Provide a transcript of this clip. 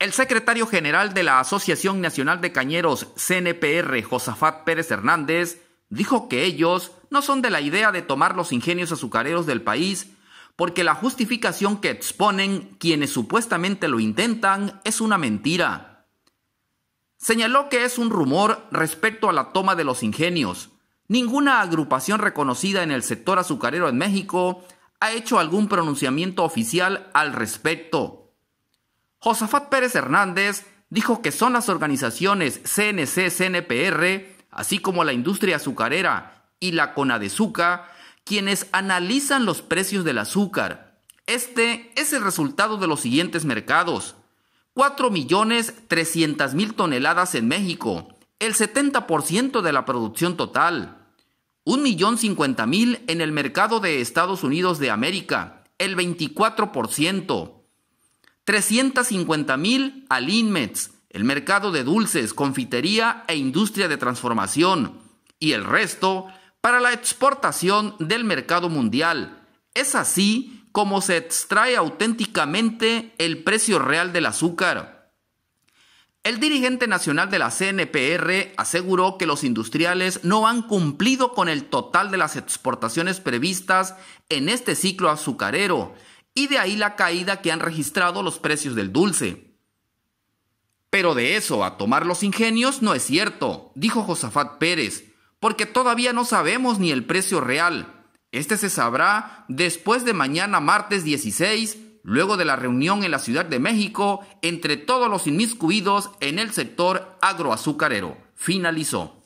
El secretario general de la Asociación Nacional de Cañeros, CNPR, Josafat Pérez Hernández, dijo que ellos no son de la idea de tomar los ingenios azucareros del país, porque la justificación que exponen quienes supuestamente lo intentan es una mentira. Señaló que es un rumor respecto a la toma de los ingenios. Ninguna agrupación reconocida en el sector azucarero en México ha hecho algún pronunciamiento oficial al respecto. Josafat Pérez Hernández dijo que son las organizaciones CNC-CNPR, así como la industria azucarera y la CONADEZUCA, quienes analizan los precios del azúcar. Este es el resultado de los siguientes mercados. 4.300.000 toneladas en México, el 70% de la producción total. 1.050.000 en el mercado de Estados Unidos de América, el 24%. 350 mil al INMETS, el mercado de dulces, confitería e industria de transformación, y el resto para la exportación del mercado mundial. Es así como se extrae auténticamente el precio real del azúcar. El dirigente nacional de la CNPR aseguró que los industriales no han cumplido con el total de las exportaciones previstas en este ciclo azucarero y de ahí la caída que han registrado los precios del dulce. Pero de eso a tomar los ingenios no es cierto, dijo Josafat Pérez, porque todavía no sabemos ni el precio real. Este se sabrá después de mañana martes 16, luego de la reunión en la Ciudad de México entre todos los inmiscuidos en el sector agroazucarero. Finalizó.